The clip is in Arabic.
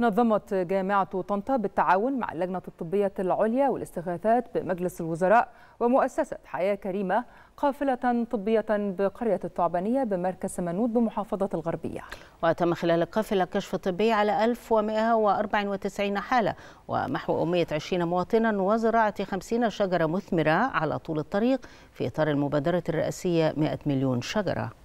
نظمت جامعة طنطا بالتعاون مع اللجنة الطبية العليا والاستغاثات بمجلس الوزراء ومؤسسة حياة كريمة قافلة طبية بقرية الثعبانية بمركز سمنود بمحافظة الغربية وتم خلال القافلة كشف طبي على 1194 حالة ومحو 120 مواطنا وزراعة 50 شجرة مثمرة على طول الطريق في إطار المبادرة الرئاسية 100 مليون شجرة